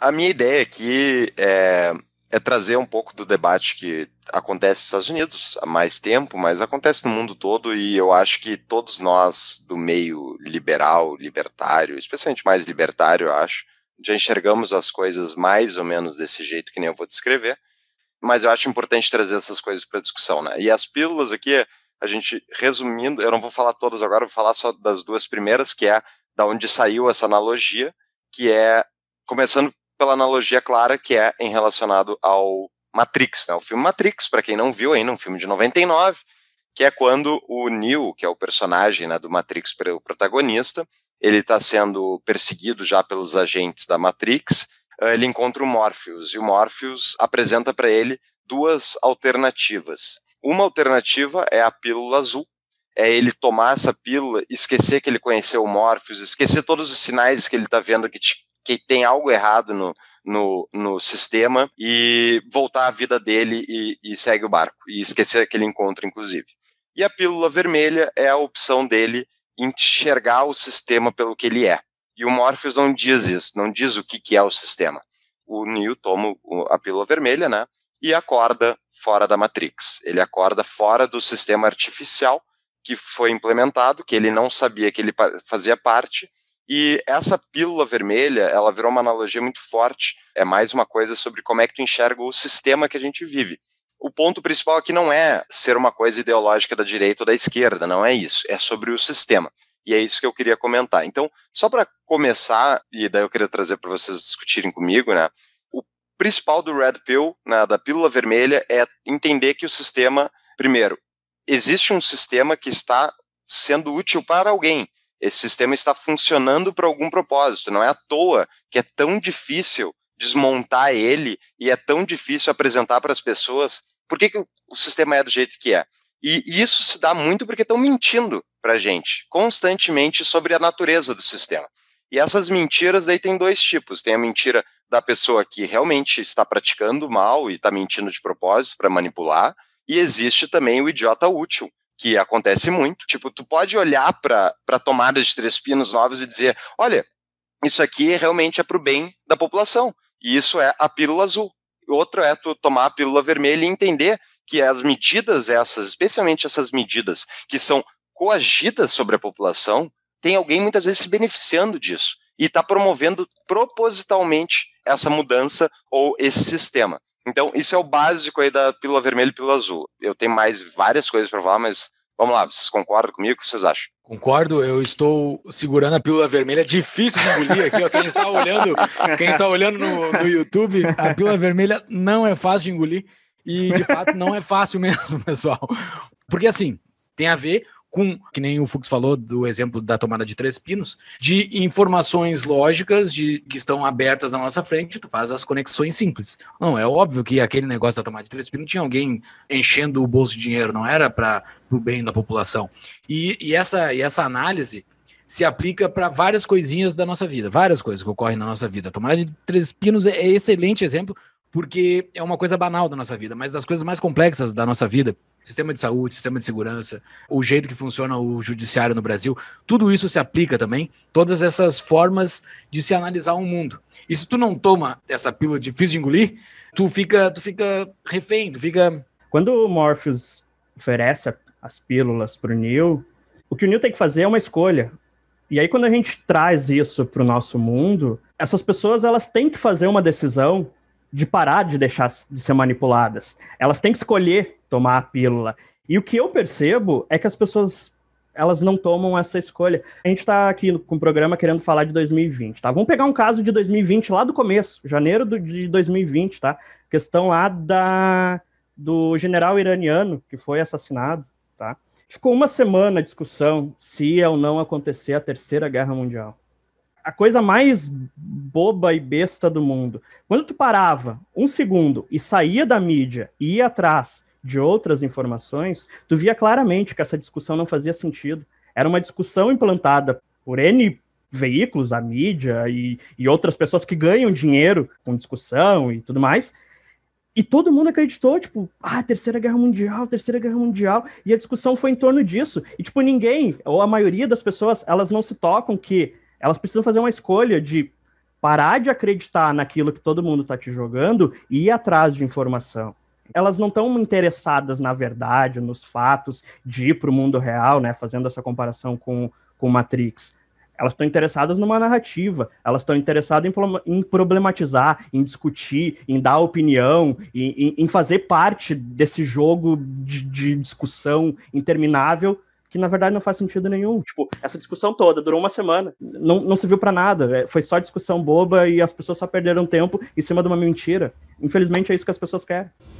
A minha ideia aqui é, é trazer um pouco do debate que acontece nos Estados Unidos há mais tempo, mas acontece no mundo todo e eu acho que todos nós do meio liberal, libertário, especialmente mais libertário, acho, já enxergamos as coisas mais ou menos desse jeito que nem eu vou descrever, mas eu acho importante trazer essas coisas para discussão, né? E as pílulas aqui, a gente resumindo, eu não vou falar todas agora, vou falar só das duas primeiras, que é da onde saiu essa analogia, que é começando pela analogia clara que é em relacionado ao Matrix, né? O filme Matrix, para quem não viu ainda, um filme de 99, que é quando o Neo, que é o personagem né, do Matrix, o protagonista, ele está sendo perseguido já pelos agentes da Matrix, eh, ele encontra o Morpheus, e o Morpheus apresenta para ele duas alternativas. Uma alternativa é a pílula azul, é ele tomar essa pílula, esquecer que ele conheceu o Morpheus, esquecer todos os sinais que ele está vendo que te que tem algo errado no, no, no sistema e voltar à vida dele e, e segue o barco, e esquecer aquele encontro, inclusive. E a pílula vermelha é a opção dele enxergar o sistema pelo que ele é. E o Morpheus não diz isso, não diz o que, que é o sistema. O Neo toma a pílula vermelha, né? E acorda fora da Matrix. Ele acorda fora do sistema artificial que foi implementado, que ele não sabia que ele fazia parte, e essa pílula vermelha, ela virou uma analogia muito forte. É mais uma coisa sobre como é que tu enxerga o sistema que a gente vive. O ponto principal aqui não é ser uma coisa ideológica da direita ou da esquerda, não é isso. É sobre o sistema. E é isso que eu queria comentar. Então, só para começar, e daí eu queria trazer para vocês discutirem comigo, né? O principal do Red Pill, né, da pílula vermelha, é entender que o sistema, primeiro, existe um sistema que está sendo útil para alguém. Esse sistema está funcionando para algum propósito. Não é à toa que é tão difícil desmontar ele e é tão difícil apresentar para as pessoas por que, que o sistema é do jeito que é. E isso se dá muito porque estão mentindo para a gente constantemente sobre a natureza do sistema. E essas mentiras daí tem dois tipos. Tem a mentira da pessoa que realmente está praticando mal e está mentindo de propósito para manipular, e existe também o idiota útil, que acontece muito. Tipo, tu pode olhar para tomada de três pinos novos e dizer: olha, isso aqui realmente é para o bem da população. E isso é a pílula azul. Outro é tu tomar a pílula vermelha e entender que as medidas essas, especialmente essas medidas que são coagidas sobre a população, tem alguém muitas vezes se beneficiando disso e está promovendo propositalmente essa mudança ou esse sistema. Então, isso é o básico aí da pílula vermelha e pílula azul. Eu tenho mais várias coisas para falar, mas vamos lá, vocês concordam comigo? O que vocês acham? Concordo, eu estou segurando a pílula vermelha, é difícil de engolir aqui, ó, Quem está olhando, quem está olhando no, no YouTube, a pílula vermelha não é fácil de engolir. E de fato não é fácil mesmo, pessoal. Porque assim, tem a ver com, que nem o Fux falou do exemplo da tomada de três pinos, de informações lógicas de que estão abertas na nossa frente, tu faz as conexões simples. Não, é óbvio que aquele negócio da tomada de três pinos tinha alguém enchendo o bolso de dinheiro, não era para o bem da população. E, e, essa, e essa análise se aplica para várias coisinhas da nossa vida, várias coisas que ocorrem na nossa vida. A tomada de três pinos é, é excelente exemplo, porque é uma coisa banal da nossa vida, mas das coisas mais complexas da nossa vida, sistema de saúde, sistema de segurança, o jeito que funciona o judiciário no Brasil, tudo isso se aplica também, todas essas formas de se analisar o um mundo. E se tu não toma essa pílula difícil de engolir, tu fica, tu fica refém, tu fica... Quando o Morpheus oferece as pílulas para o Neo, o que o Neo tem que fazer é uma escolha. E aí quando a gente traz isso para o nosso mundo, essas pessoas elas têm que fazer uma decisão de parar de deixar de ser manipuladas. Elas têm que escolher tomar a pílula. E o que eu percebo é que as pessoas elas não tomam essa escolha. A gente está aqui com o programa querendo falar de 2020, tá? Vamos pegar um caso de 2020 lá do começo, janeiro de 2020, tá? Questão lá da do general iraniano que foi assassinado, tá? Ficou uma semana a discussão se é ou não acontecer a Terceira Guerra Mundial a coisa mais boba e besta do mundo. Quando tu parava um segundo e saía da mídia e ia atrás de outras informações, tu via claramente que essa discussão não fazia sentido. Era uma discussão implantada por N veículos, a mídia e, e outras pessoas que ganham dinheiro com discussão e tudo mais, e todo mundo acreditou, tipo, ah, Terceira Guerra Mundial, Terceira Guerra Mundial, e a discussão foi em torno disso. E, tipo, ninguém, ou a maioria das pessoas, elas não se tocam que elas precisam fazer uma escolha de parar de acreditar naquilo que todo mundo está te jogando e ir atrás de informação. Elas não estão interessadas na verdade, nos fatos, de ir para o mundo real, né? Fazendo essa comparação com, com Matrix. Elas estão interessadas numa narrativa, elas estão interessadas em, problematizar, em discutir, em dar opinião, em, em fazer parte desse jogo de, de discussão interminável que na verdade não faz sentido nenhum. Tipo, essa discussão toda durou uma semana, não, não serviu para nada, é, foi só discussão boba e as pessoas só perderam tempo em cima de uma mentira. Infelizmente é isso que as pessoas querem.